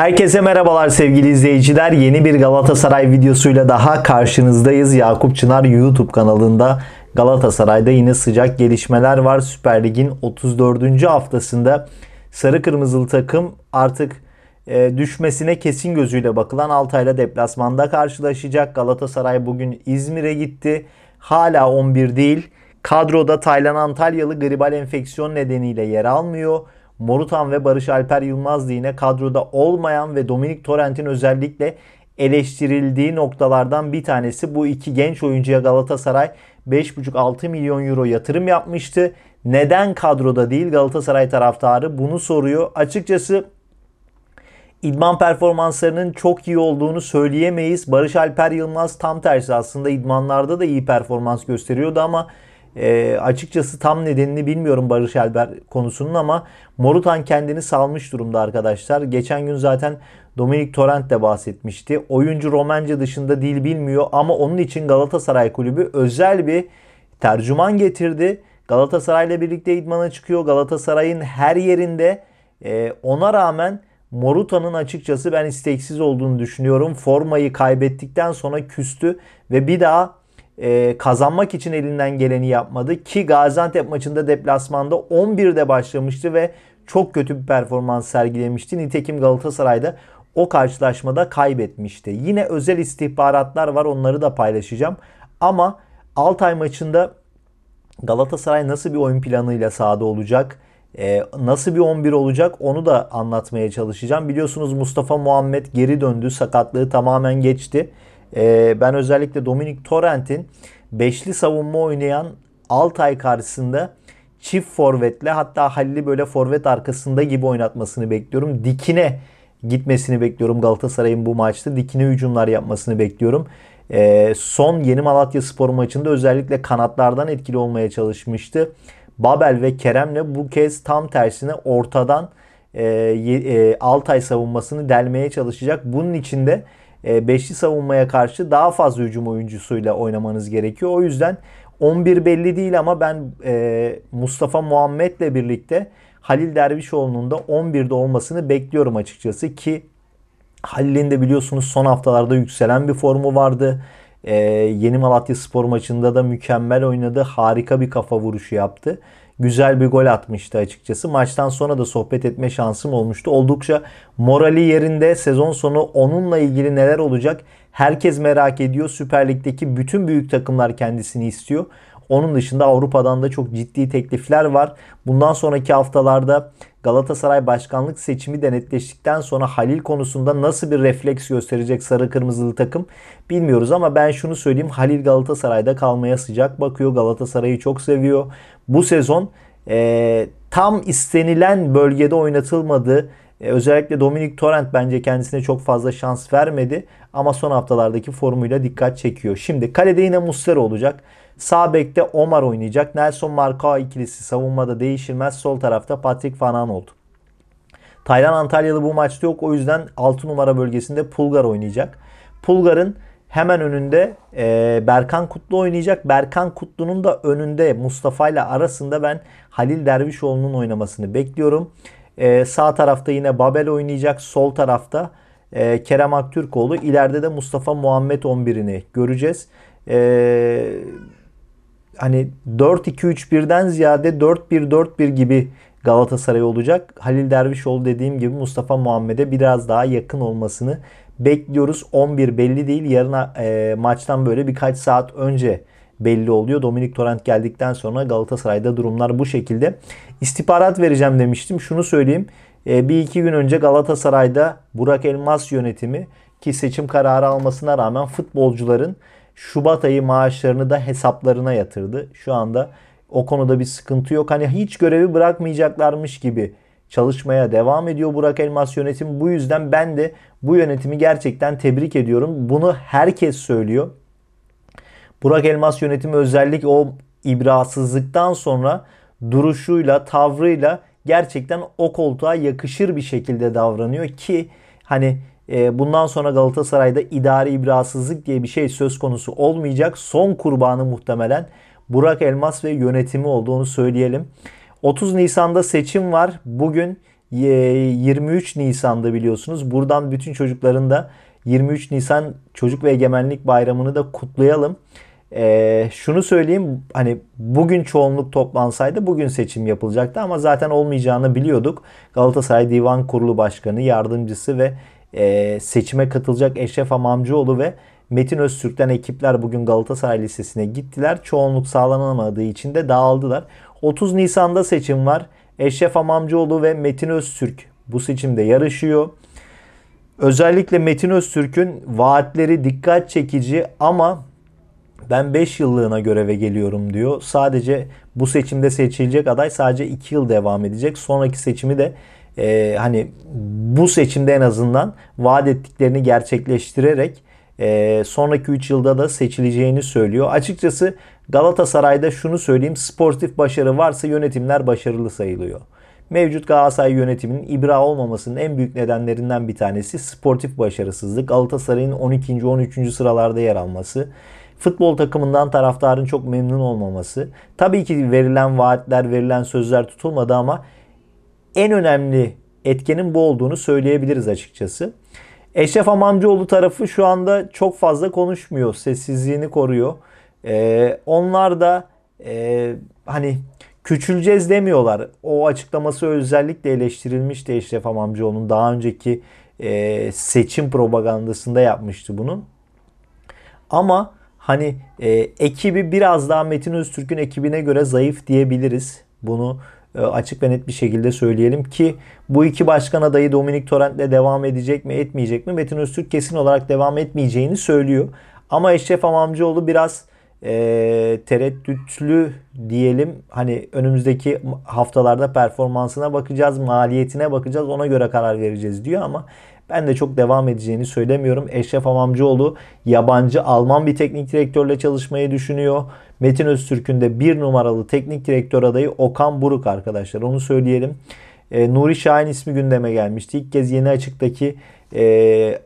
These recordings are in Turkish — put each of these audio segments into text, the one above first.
Herkese merhabalar sevgili izleyiciler. Yeni bir Galatasaray videosuyla daha karşınızdayız. Yakup Çınar YouTube kanalında Galatasaray'da yine sıcak gelişmeler var. Süper Lig'in 34. haftasında sarı kırmızılı takım artık e, düşmesine kesin gözüyle bakılan Altay'la deplasmanda karşılaşacak. Galatasaray bugün İzmir'e gitti. Hala 11 değil. Kadroda Taylan Antalyalı gribal enfeksiyon nedeniyle yer almıyor. Morutan ve Barış Alper Yılmaz'dı yine kadroda olmayan ve Dominik Torrent'in özellikle eleştirildiği noktalardan bir tanesi. Bu iki genç oyuncuya Galatasaray 5,5-6 milyon euro yatırım yapmıştı. Neden kadroda değil Galatasaray taraftarı bunu soruyor. Açıkçası idman performanslarının çok iyi olduğunu söyleyemeyiz. Barış Alper Yılmaz tam tersi aslında idmanlarda da iyi performans gösteriyordu ama e, açıkçası tam nedenini bilmiyorum Barış Elber konusunun ama Morutan kendini salmış durumda arkadaşlar. Geçen gün zaten Dominik Torrent de bahsetmişti. Oyuncu Romence dışında dil bilmiyor ama onun için Galatasaray Kulübü özel bir tercüman getirdi. Galatasaray ile birlikte idmana çıkıyor. Galatasaray'ın her yerinde e, ona rağmen Moruta'nın açıkçası ben isteksiz olduğunu düşünüyorum. Formayı kaybettikten sonra küstü ve bir daha e, kazanmak için elinden geleni yapmadı. Ki Gaziantep maçında deplasmanda 11'de başlamıştı ve çok kötü bir performans sergilemişti. Nitekim Galatasaray'da o karşılaşmada kaybetmişti. Yine özel istihbaratlar var onları da paylaşacağım. Ama Altay maçında Galatasaray nasıl bir oyun planıyla sahada olacak? Ee, nasıl bir 11 olacak onu da anlatmaya çalışacağım. Biliyorsunuz Mustafa Muhammed geri döndü. Sakatlığı tamamen geçti. E, ben özellikle Dominic Torrent'in beşli savunma oynayan Altay karşısında çift forvetle hatta Halil'i böyle forvet arkasında gibi oynatmasını bekliyorum. Dikine gitmesini bekliyorum Galatasaray'ın bu maçta. Dikine hücumlar yapmasını bekliyorum. E, son yeni Malatya Spor maçında özellikle kanatlardan etkili olmaya çalışmıştı. Babel ve Kerem'le bu kez tam tersine ortadan e, e, Altay savunmasını delmeye çalışacak. Bunun için de e, beşli savunmaya karşı daha fazla hücum oyuncusuyla oynamanız gerekiyor. O yüzden 11 belli değil ama ben e, Mustafa Muhammed'le birlikte Halil Dervişoğlu'nun da 11'de olmasını bekliyorum açıkçası ki Halil'in de biliyorsunuz son haftalarda yükselen bir formu vardı. Ee, yeni Malatya Spor maçında da mükemmel oynadı. Harika bir kafa vuruşu yaptı güzel bir gol atmıştı açıkçası. Maçtan sonra da sohbet etme şansım olmuştu. Oldukça morali yerinde sezon sonu onunla ilgili neler olacak herkes merak ediyor. Süper Lig'deki bütün büyük takımlar kendisini istiyor. Onun dışında Avrupa'dan da çok ciddi teklifler var. Bundan sonraki haftalarda Galatasaray başkanlık seçimi de netleştikten sonra Halil konusunda nasıl bir refleks gösterecek sarı kırmızılı takım bilmiyoruz ama ben şunu söyleyeyim Halil Galatasaray'da kalmaya sıcak bakıyor. Galatasaray'ı çok seviyor. Bu sezon e, tam istenilen bölgede oynatılmadı. E, özellikle Dominic Torrent bence kendisine çok fazla şans vermedi. Ama son haftalardaki formuyla dikkat çekiyor. Şimdi kalede yine Muslera olacak. Sağ bekte Omar oynayacak. Nelson Marcao ikilisi savunmada değişilmez. Sol tarafta Patrick Van oldu. Taylan Antalyalı bu maçta yok. O yüzden 6 numara bölgesinde Pulgar oynayacak. Pulgar'ın hemen önünde e, Berkan Kutlu oynayacak. Berkan Kutlu'nun da önünde Mustafa ile arasında ben Halil Dervişoğlu'nun oynamasını bekliyorum. E, sağ tarafta yine Babel oynayacak. Sol tarafta e, Kerem Aktürkoğlu. İleride de Mustafa Muhammed 11'ini göreceğiz. E, hani 4-2-3-1'den ziyade 4-1-4-1 gibi Galatasaray olacak. Halil Dervişoğlu dediğim gibi Mustafa Muhammed'e biraz daha yakın olmasını bekliyoruz. 11 belli değil. Yarın e, maçtan böyle birkaç saat önce belli oluyor. Dominik Torrent geldikten sonra Galatasaray'da durumlar bu şekilde. İstihbarat vereceğim demiştim. Şunu söyleyeyim. E, bir iki gün önce Galatasaray'da Burak Elmas yönetimi ki seçim kararı almasına rağmen futbolcuların Şubat ayı maaşlarını da hesaplarına yatırdı. Şu anda o konuda bir sıkıntı yok. Hani hiç görevi bırakmayacaklarmış gibi çalışmaya devam ediyor Burak Elmas yönetimi. Bu yüzden ben de bu yönetimi gerçekten tebrik ediyorum. Bunu herkes söylüyor. Burak Elmas yönetimi özellikle o ibrasızlıktan sonra duruşuyla, tavrıyla gerçekten o koltuğa yakışır bir şekilde davranıyor ki hani e, bundan sonra Galatasaray'da idari ibrasızlık diye bir şey söz konusu olmayacak. Son kurbanı muhtemelen Burak Elmas ve yönetimi olduğunu söyleyelim. 30 Nisan'da seçim var. Bugün 23 e, Nisan'da biliyorsunuz. Buradan bütün çocukların da 23 Nisan Çocuk ve Egemenlik Bayramı'nı da kutlayalım. E, şunu söyleyeyim hani bugün çoğunluk toplansaydı bugün seçim yapılacaktı ama zaten olmayacağını biliyorduk. Galatasaray Divan Kurulu Başkanı, yardımcısı ve e, seçime katılacak Eşref Amamcıoğlu ve Metin Öztürk'ten ekipler bugün Galatasaray Lisesi'ne gittiler. Çoğunluk sağlanamadığı için de dağıldılar. 30 Nisan'da seçim var. Eşref Amamcıoğlu ve Metin Öztürk bu seçimde yarışıyor. Özellikle Metin Öztürk'ün vaatleri dikkat çekici ama ben 5 yıllığına göreve geliyorum diyor. Sadece bu seçimde seçilecek aday sadece 2 yıl devam edecek. Sonraki seçimi de e, hani bu seçimde en azından vaat ettiklerini gerçekleştirerek e, sonraki 3 yılda da seçileceğini söylüyor. Açıkçası Galatasaray'da şunu söyleyeyim. Sportif başarı varsa yönetimler başarılı sayılıyor. Mevcut Galatasaray yönetiminin ibra olmamasının en büyük nedenlerinden bir tanesi sportif başarısızlık. Galatasaray'ın 12. 13. sıralarda yer alması futbol takımından taraftarın çok memnun olmaması. Tabii ki verilen vaatler, verilen sözler tutulmadı ama en önemli etkenin bu olduğunu söyleyebiliriz açıkçası. Eşref Amamcıoğlu tarafı şu anda çok fazla konuşmuyor. Sessizliğini koruyor. Ee, onlar da e, hani küçüleceğiz demiyorlar. O açıklaması özellikle eleştirilmişti Eşref Amamcıoğlu'nun daha önceki e, seçim propagandasında yapmıştı bunu. Ama Hani e, ekibi biraz daha Metin Öztürk'ün ekibine göre zayıf diyebiliriz. Bunu e, açık ve net bir şekilde söyleyelim ki bu iki başkan adayı Dominik Torrent'le devam edecek mi etmeyecek mi? Metin Öztürk kesin olarak devam etmeyeceğini söylüyor. Ama Eşref Amamcıoğlu biraz e, tereddütlü diyelim. Hani önümüzdeki haftalarda performansına bakacağız, maliyetine bakacağız, ona göre karar vereceğiz diyor ama ben de çok devam edeceğini söylemiyorum. Eşref Amamcıoğlu yabancı Alman bir teknik direktörle çalışmayı düşünüyor. Metin Öztürk'ün de bir numaralı teknik direktör adayı Okan Buruk arkadaşlar. Onu söyleyelim. E, Nuri Şahin ismi gündeme gelmişti. İlk kez yeni açıktaki e,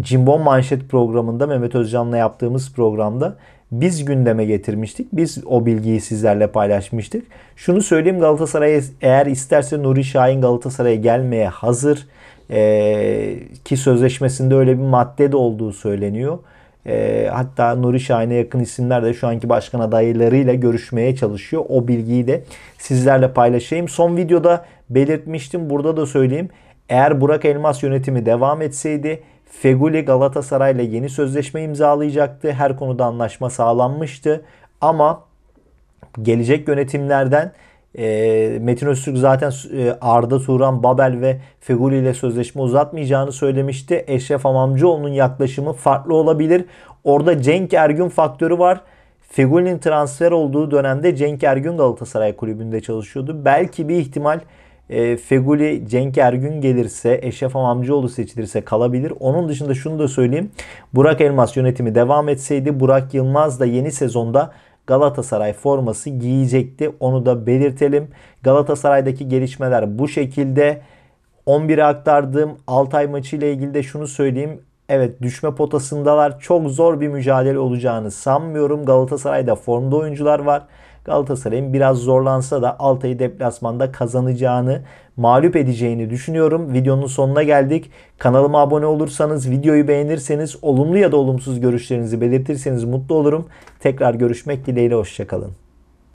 Cimbom Manşet programında Mehmet Özcan'la yaptığımız programda biz gündeme getirmiştik. Biz o bilgiyi sizlerle paylaşmıştık. Şunu söyleyeyim Galatasaray eğer isterse Nuri Şahin Galatasaray'a gelmeye hazır. E, ki sözleşmesinde öyle bir madde de olduğu söyleniyor. E, hatta Nuri Şahin'e yakın isimler de şu anki başkan adaylarıyla görüşmeye çalışıyor. O bilgiyi de sizlerle paylaşayım. Son videoda belirtmiştim. Burada da söyleyeyim. Eğer Burak Elmas yönetimi devam etseydi Feguli Galatasaray ile yeni sözleşme imzalayacaktı. Her konuda anlaşma sağlanmıştı. Ama gelecek yönetimlerden ee, Metin Öztürk zaten e, Arda Turan, Babel ve Feguli ile sözleşme uzatmayacağını söylemişti. Eşref Amamcıoğlu'nun yaklaşımı farklı olabilir. Orada Cenk Ergün faktörü var. Feguli'nin transfer olduğu dönemde Cenk Ergün Galatasaray kulübünde çalışıyordu. Belki bir ihtimal e, Feguli Cenk Ergün gelirse, Eşref Amamcıoğlu seçilirse kalabilir. Onun dışında şunu da söyleyeyim. Burak Elmas yönetimi devam etseydi Burak Yılmaz da yeni sezonda Galatasaray forması giyecekti. Onu da belirtelim. Galatasaray'daki gelişmeler bu şekilde. 11'e aktardığım Altay maçı ile ilgili de şunu söyleyeyim. Evet düşme potasındalar. Çok zor bir mücadele olacağını sanmıyorum. Galatasaray'da formda oyuncular var. Galatasaray'ın biraz zorlansa da Altay'ı deplasmanda kazanacağını, mağlup edeceğini düşünüyorum. Videonun sonuna geldik. Kanalıma abone olursanız, videoyu beğenirseniz, olumlu ya da olumsuz görüşlerinizi belirtirseniz mutlu olurum. Tekrar görüşmek dileğiyle hoşçakalın.